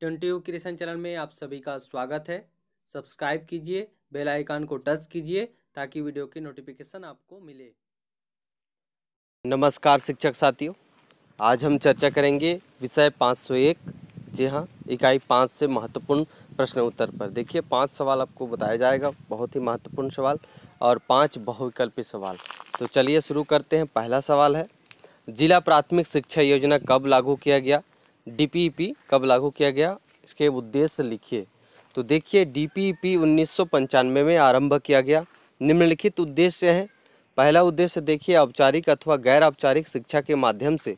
twenty you creation channel में आप सभी का स्वागत है सब्सक्राइब कीजिए बेल आइकन को टच कीजिए ताकि वीडियो की नोटिफिकेशन आपको मिले नमस्कार शिक्षक साथियों आज हम चर्चा करेंगे विषय पाँच सौ एक जी हाँ इकाई पाँच से महत्वपूर्ण प्रश्न उत्तर पर देखिए पांच सवाल आपको बताया जाएगा बहुत ही महत्वपूर्ण सवाल और पाँच बहुविकल्पी सवाल तो चलिए शुरू करते हैं पहला सवाल है जिला प्राथमिक शिक्षा योजना कब लागू किया गया डी e कब लागू किया गया इसके उद्देश्य लिखिए तो देखिए डी पी e उन्नीस में आरंभ किया गया निम्नलिखित उद्देश्य हैं पहला उद्देश्य देखिए औपचारिक अथवा गैर औपचारिक शिक्षा के माध्यम से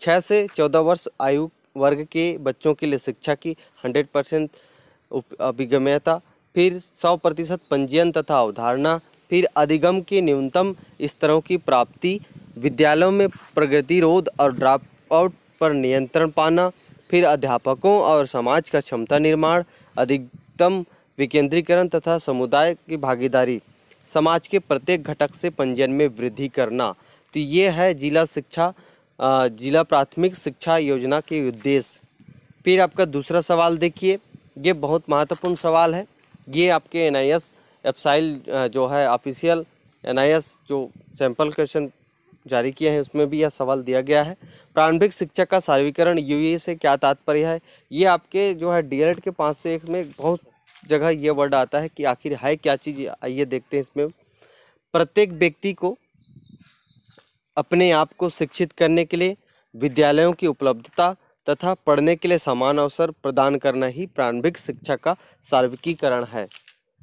छः से चौदह वर्ष आयु वर्ग के बच्चों के लिए शिक्षा की हंड्रेड परसेंट अभिगम्यता फिर सौ प्रतिशत पंजीयन तथा अवधारणा फिर अधिगम के न्यूनतम स्तरों की प्राप्ति विद्यालयों में प्रगतिरोध और ड्रॉप आउट पर नियंत्रण पाना फिर अध्यापकों और समाज का क्षमता निर्माण अधिकतम विकेंद्रीकरण तथा समुदाय की भागीदारी समाज के प्रत्येक घटक से पंजीयन में वृद्धि करना तो ये है जिला शिक्षा जिला प्राथमिक शिक्षा योजना के उद्देश्य फिर आपका दूसरा सवाल देखिए ये बहुत महत्वपूर्ण सवाल है ये आपके एन आई एस जो है ऑफिशियल एन आई एस जो सैंपल क्वेश्चन जारी किए हैं उसमें भी यह सवाल दिया गया है प्रारंभिक शिक्षा का सार्वीकरण यू से क्या तात्पर्य है ये आपके जो है डी के पाँच सौ एक में बहुत जगह ये वर्ड आता है कि आखिर है क्या चीज़ आइए देखते हैं इसमें प्रत्येक व्यक्ति को अपने आप को शिक्षित करने के लिए विद्यालयों की उपलब्धता तथा पढ़ने के लिए समान अवसर प्रदान करना ही प्रारंभिक शिक्षा का सार्वकीकरण है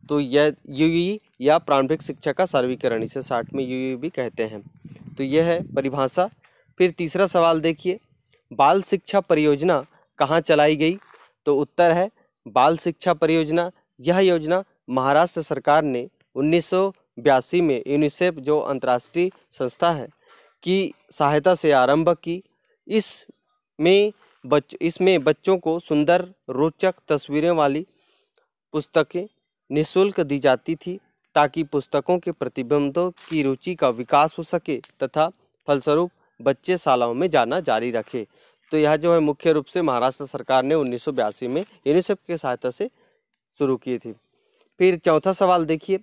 तो यह यू या प्रारंभिक शिक्षा का सार्वीकरण इसे साठ में यू भी कहते हैं तो यह है परिभाषा फिर तीसरा सवाल देखिए बाल शिक्षा परियोजना कहाँ चलाई गई तो उत्तर है बाल शिक्षा परियोजना यह योजना महाराष्ट्र सरकार ने उन्नीस में यूनिसेफ जो अंतर्राष्ट्रीय संस्था है की सहायता से आरंभ की इस में बच इसमें बच्चों को सुंदर रोचक तस्वीरें वाली पुस्तकें निशुल्क दी जाती थी ताकि पुस्तकों के प्रतिबंधों की रुचि का विकास हो सके तथा फलस्वरूप बच्चे शालाओं में जाना जारी रखे तो यह जो है मुख्य रूप से महाराष्ट्र सरकार ने उन्नीस में यूनिसेफ की सहायता से शुरू की थी फिर चौथा सवाल देखिए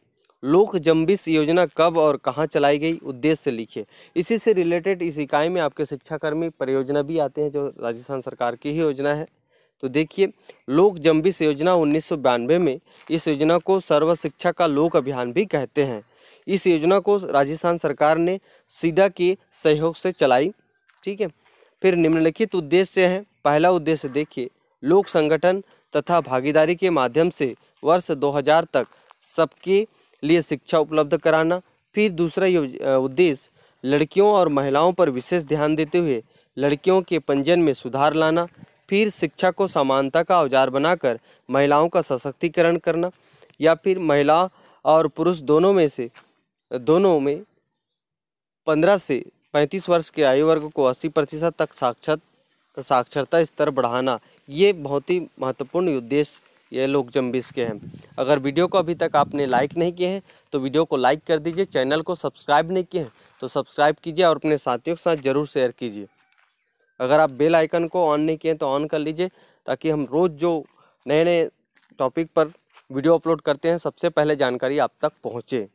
लोक जम्बिस योजना कब और कहाँ चलाई गई उद्देश्य लिखिए इसी से रिलेटेड इस इकाई में आपके शिक्षाकर्मी परियोजना भी आते हैं जो राजस्थान सरकार की ही योजना है तो देखिए लोक जम्बिस योजना उन्नीस में इस योजना को सर्व शिक्षा का लोक अभियान भी कहते हैं इस योजना को राजस्थान सरकार ने सीधा के सहयोग से चलाई ठीक है फिर निम्नलिखित उद्देश्य हैं पहला उद्देश्य देखिए लोक संगठन तथा भागीदारी के माध्यम से वर्ष 2000 तक सबके लिए शिक्षा उपलब्ध कराना फिर दूसरा उद्देश्य लड़कियों और महिलाओं पर विशेष ध्यान देते हुए लड़कियों के पंजीयन में सुधार लाना फिर शिक्षा को समानता का औजार बनाकर महिलाओं का सशक्तिकरण करना या फिर महिला और पुरुष दोनों में से दोनों में पंद्रह से पैंतीस वर्ष के आयु वर्ग को अस्सी प्रतिशत तक साक्षर साक्षरता स्तर बढ़ाना ये बहुत ही महत्वपूर्ण उद्देश्य ये लोग जम्बिस के हैं अगर वीडियो को अभी तक आपने लाइक नहीं किए हैं तो वीडियो को लाइक कर दीजिए चैनल को सब्सक्राइब नहीं किए हैं तो सब्सक्राइब कीजिए और अपने साथियों के साथ ज़रूर शेयर कीजिए अगर आप बेल आइकन को ऑन नहीं किए तो ऑन कर लीजिए ताकि हम रोज़ जो नए नए टॉपिक पर वीडियो अपलोड करते हैं सबसे पहले जानकारी आप तक पहुँचे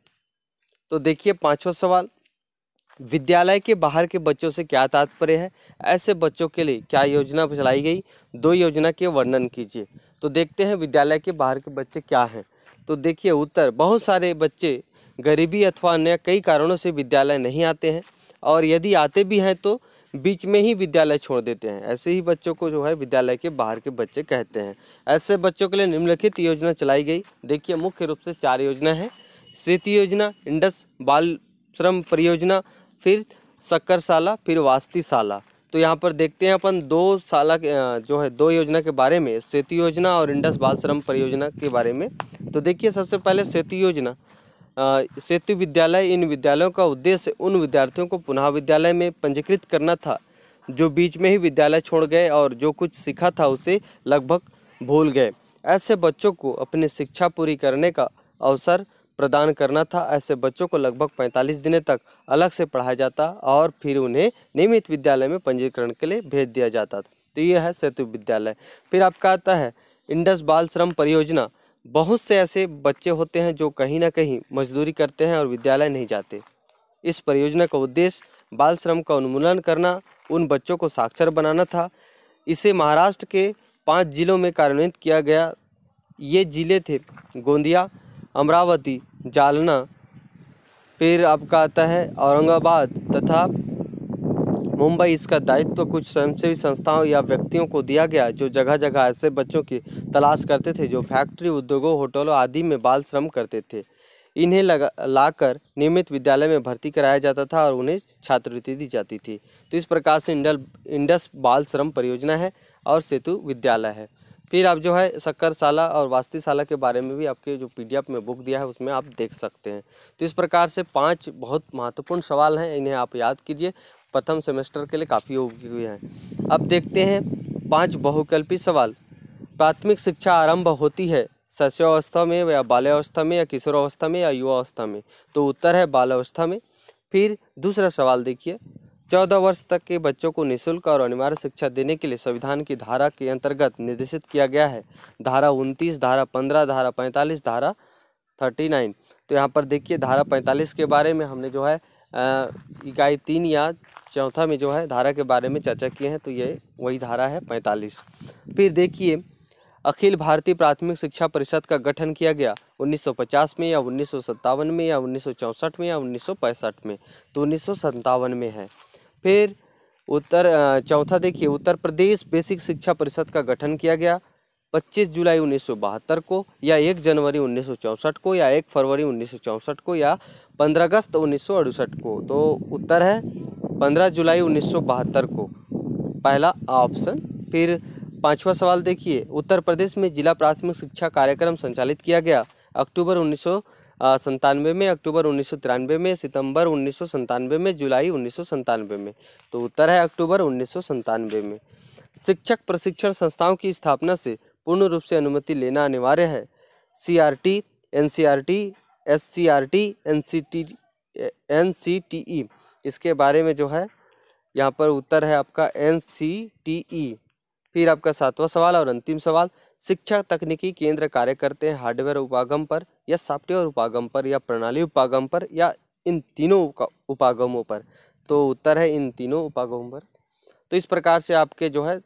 तो देखिए पाँचवा सवाल विद्यालय के बाहर के बच्चों से क्या तात्पर्य है ऐसे बच्चों के लिए क्या योजना चलाई गई दो योजना के वर्णन कीजिए तो देखते हैं विद्यालय के बाहर के बच्चे क्या हैं तो देखिए उत्तर बहुत सारे बच्चे गरीबी अथवा अन्य कई कारणों से विद्यालय नहीं आते हैं और यदि आते भी हैं तो बीच में ही विद्यालय छोड़ देते हैं ऐसे ही बच्चों को जो है विद्यालय के बाहर के बच्चे कहते हैं ऐसे बच्चों के लिए निम्नलिखित योजना चलाई गई देखिए मुख्य रूप से चार योजना है स्थिति योजना इंडस बाल श्रम परियोजना फिर शक्करशाला फिर वास्तीशाला तो यहाँ पर देखते हैं अपन दो साला जो है दो योजना के बारे में सेतु योजना और इंडस बाल श्रम परियोजना के बारे में तो देखिए सबसे पहले सेतु योजना सेतु विद्यालय इन विद्यालयों का उद्देश्य उन विद्यार्थियों को पुनः विद्यालय में पंजीकृत करना था जो बीच में ही विद्यालय छोड़ गए और जो कुछ सीखा था उसे लगभग भूल गए ऐसे बच्चों को अपनी शिक्षा पूरी करने का अवसर प्रदान करना था ऐसे बच्चों को लगभग 45 दिनों तक अलग से पढ़ाया जाता और फिर उन्हें नियमित विद्यालय में पंजीकरण के लिए भेज दिया जाता था तो यह है सेतु विद्यालय फिर आपका आता है इंडस बाल श्रम परियोजना बहुत से ऐसे बच्चे होते हैं जो कहीं ना कहीं मजदूरी करते हैं और विद्यालय नहीं जाते इस परियोजना का उद्देश्य बाल श्रम का उन्मूलन करना उन बच्चों को साक्षर बनाना था इसे महाराष्ट्र के पांच जिलों में कार्यान्वित किया गया ये ज़िले थे गोंदिया अमरावती जालना फिर आपका आता है औरंगाबाद तथा मुंबई इसका दायित्व कुछ स्वयंसेवी संस्थाओं या व्यक्तियों को दिया गया जो जगह जगह ऐसे बच्चों की तलाश करते थे जो फैक्ट्री उद्योगों होटलों आदि में बाल श्रम करते थे इन्हें लगा लाकर नियमित विद्यालय में भर्ती कराया जाता था और उन्हें छात्रवृत्ति दी जाती थी तो इस प्रकार से इंडल इंडस बाल श्रम परियोजना है और सेतु विद्यालय है फिर आप जो है शक्करशाला और वास्तीशाला के बारे में भी आपके जो पीडीएफ में बुक दिया है उसमें आप देख सकते हैं तो इस प्रकार से पांच बहुत महत्वपूर्ण सवाल हैं इन्हें आप याद कीजिए प्रथम सेमेस्टर के लिए काफ़ी उपयोगी हैं अब देखते हैं पांच बहुकल्पी सवाल प्राथमिक शिक्षा आरंभ होती है शस्यावस्था में या बाल्यावस्था में या किशोरावस्था में या युवावस्था में तो उत्तर है बाल्यावस्था में फिर दूसरा सवाल देखिए चौदह वर्ष तक के बच्चों को निःशुल्क और अनिवार्य शिक्षा देने के लिए संविधान की धारा के अंतर्गत निर्देशित किया गया है धारा उनतीस धारा पंद्रह धारा पैंतालीस धारा थर्टी नाइन तो यहाँ पर देखिए धारा पैंतालीस के बारे में हमने जो है इकाई तीन या चौथा में जो है धारा के बारे में चर्चा किए हैं तो ये वही धारा है पैंतालीस फिर देखिए अखिल भारतीय प्राथमिक शिक्षा परिषद का गठन किया गया 1950 में या उन्नीस में या उन्नीस में या उन्नीस में तो उन्नीस में है फिर उत्तर चौथा देखिए उत्तर प्रदेश बेसिक शिक्षा परिषद का गठन किया गया 25 जुलाई उन्नीस को या 1 जनवरी उन्नीस को या 1 फरवरी उन्नीस को या 15 अगस्त उन्नीस को तो उत्तर है पंद्रह जुलाई उन्नीस सौ बहत्तर को पहला ऑप्शन फिर पांचवा सवाल देखिए उत्तर प्रदेश में जिला प्राथमिक शिक्षा कार्यक्रम संचालित किया गया अक्टूबर उन्नीस संतानवे में अक्टूबर उन्नीस सौ तिरानवे में सितंबर उन्नीस सौ संतानवे में जुलाई उन्नीस सौ संतानवे में तो उत्तर है अक्टूबर उन्नीस सौ संतानवे में शिक्षक प्रशिक्षण संस्थाओं की स्थापना से पूर्ण रूप से अनुमति लेना अनिवार्य है C R T N C R T S C R T N C T N C T E इसके बारे में जो है यहाँ पर उत्तर है आपका एन सी टी ई फिर आपका सातवां सवाल और अंतिम सवाल शिक्षा तकनीकी केंद्र कार्य करते हैं हार्डवेयर उपागम पर या सॉफ्टवेयर उपागम पर या प्रणाली उपागम पर या इन तीनों उपागमों पर तो उत्तर है इन तीनों उपागमों पर तो इस प्रकार से आपके जो है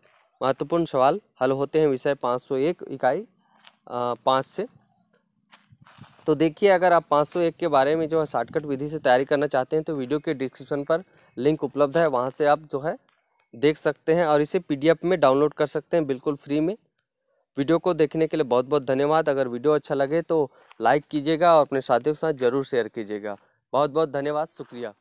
महत्वपूर्ण सवाल हल होते हैं विषय पाँच सौ एक इकाई पाँच से तो देखिए अगर आप 501 के बारे में जो है शॉर्टकट विधि से तैयारी करना चाहते हैं तो वीडियो के डिस्क्रिप्शन पर लिंक उपलब्ध है वहाँ से आप जो है देख सकते हैं और इसे पीडीएफ में डाउनलोड कर सकते हैं बिल्कुल फ्री में वीडियो को देखने के लिए बहुत बहुत धन्यवाद अगर वीडियो अच्छा लगे तो लाइक कीजिएगा और अपने साथियों के साथ ज़रूर शेयर कीजिएगा बहुत बहुत धन्यवाद शुक्रिया